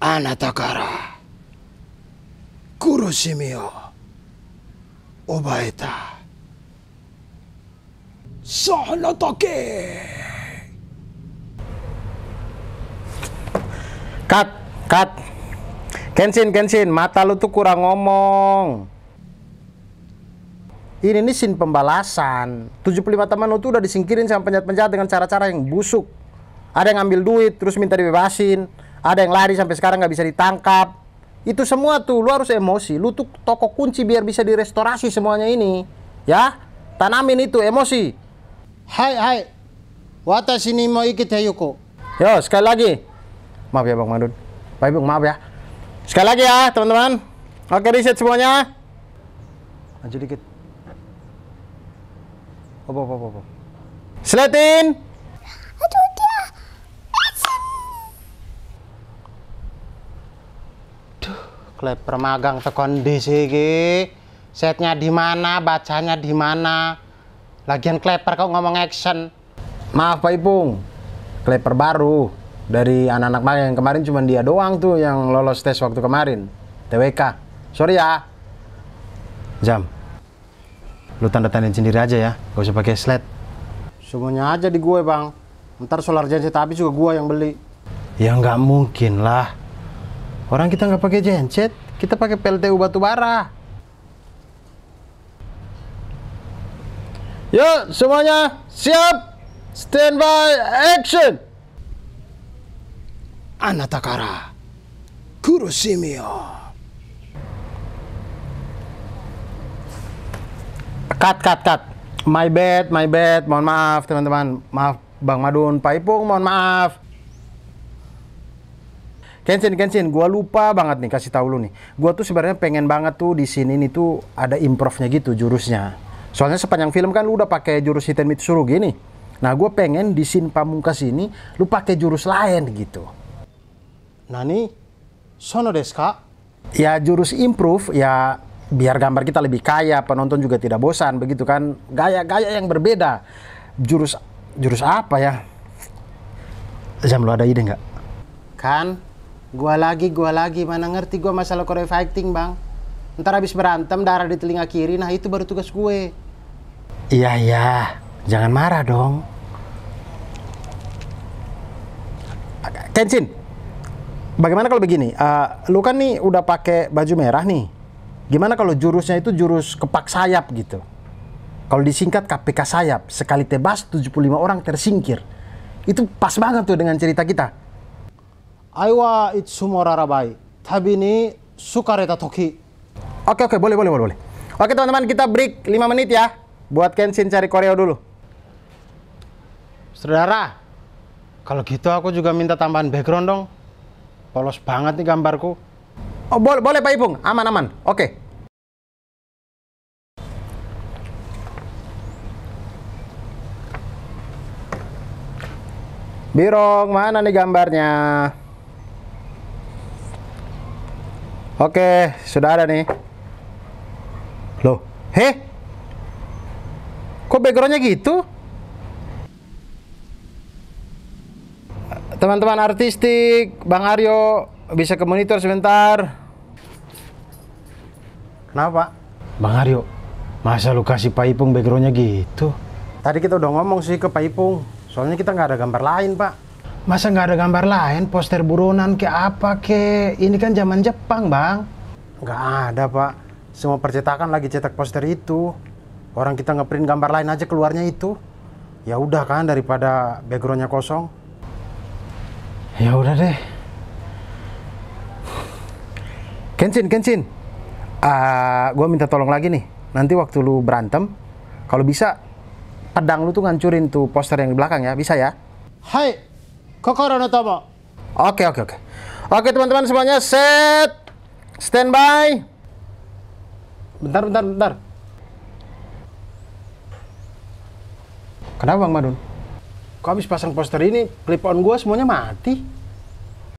あなたから苦しみを奪えたその時 cut. Kenshin, Kenshin, mata lu tuh kurang ngomong. Ini nih sin pembalasan. 75 teman lu tuh udah disingkirin sama penjahat-penjahat dengan cara-cara yang busuk. Ada yang ngambil duit, terus minta dibebasin ada yang lari sampai sekarang nggak bisa ditangkap itu semua tuh lu harus emosi lu tuh toko kunci biar bisa direstorasi semuanya ini ya tanamin itu emosi hai hai mau ikut mo ya, Yuko? yo sekali lagi maaf ya bang Madun baik bang maaf ya sekali lagi ya teman-teman oke riset semuanya lanjut dikit apa apa apa, apa. klep permagang tekon DCG, setnya di mana bacanya di mana lagian kleper kau ngomong action maaf Pak Ipung kleper baru dari anak-anak magang yang kemarin cuma dia doang tuh yang lolos tes waktu kemarin TWK sorry ya jam lu tanda tandain sendiri aja ya gak usah pakai slide. semuanya aja di gue bang ntar solar genset habis juga gue yang beli ya nggak mungkin lah Orang kita nggak pakai genset, kita pakai PLTU batu bara. Yuk semuanya siap, stand by action. Anatakara, Kurosimio. Cut, cut, cut. My bad, my bad. Mohon maaf teman-teman. Maaf Bang Madun, Pak Ipung, mohon maaf. Kenshin, Kenshin, gue lupa banget nih kasih tahu lu nih. Gue tuh sebenarnya pengen banget tuh di sini nih tuh ada improvnya gitu jurusnya. Soalnya sepanjang film kan lu udah pakai jurus Hiten suruh gini. Nah, gue pengen di sin pamungkas ini lu pakai jurus lain gitu. Nani, sono desu ka? Ya jurus improve ya biar gambar kita lebih kaya, penonton juga tidak bosan begitu kan. Gaya-gaya yang berbeda. Jurus jurus apa ya? Jam lu ada ide nggak? Kan Gua lagi, gua lagi, mana ngerti gua masalah Korea fighting, Bang. Ntar habis berantem darah di telinga kiri, nah itu baru tugas gue. Iya, iya. Jangan marah dong. Kenshin, bagaimana kalau begini? Uh, lu kan nih udah pakai baju merah nih. Gimana kalau jurusnya itu jurus kepak sayap gitu? Kalau disingkat KPK sayap, sekali tebas 75 orang tersingkir. Itu pas banget tuh dengan cerita kita. Aiwa it sumorara Tapi Tabini sukareta toki. Oke oke boleh boleh boleh boleh. Oke teman-teman kita break 5 menit ya. Buat Kenshin cari koreo dulu. Saudara, kalau gitu aku juga minta tambahan background dong. Polos banget nih gambarku. Oh boleh boleh Pak Ipung, aman aman. Oke. Birong, mana nih gambarnya? Oke, sudah ada nih. Loh, heh? Kok backgroundnya gitu? Teman-teman artistik, Bang Aryo, bisa ke monitor sebentar. Kenapa? Bang Aryo, masa lu kasih Pak Ipung backgroundnya gitu? Tadi kita udah ngomong sih ke Pak Ipung, soalnya kita nggak ada gambar lain, Pak. Masa nggak ada gambar lain, poster buronan ke apa ke? Ini kan zaman Jepang, Bang. Nggak ada, Pak. Semua percetakan lagi cetak poster itu. Orang kita ngeprint gambar lain aja keluarnya itu. Ya udah kan daripada backgroundnya kosong. Ya udah deh. Kenshin, Kenshin. Uh, ah, gue minta tolong lagi nih. Nanti waktu lu berantem, kalau bisa pedang lu tuh ngancurin tuh poster yang di belakang ya, bisa ya? Hai, Kokoro no Tomo. Oke, oke, oke. Oke, teman-teman semuanya set. Standby. Bentar, bentar, bentar. Kenapa Bang Madun? Kok habis pasang poster ini, clip on gue semuanya mati?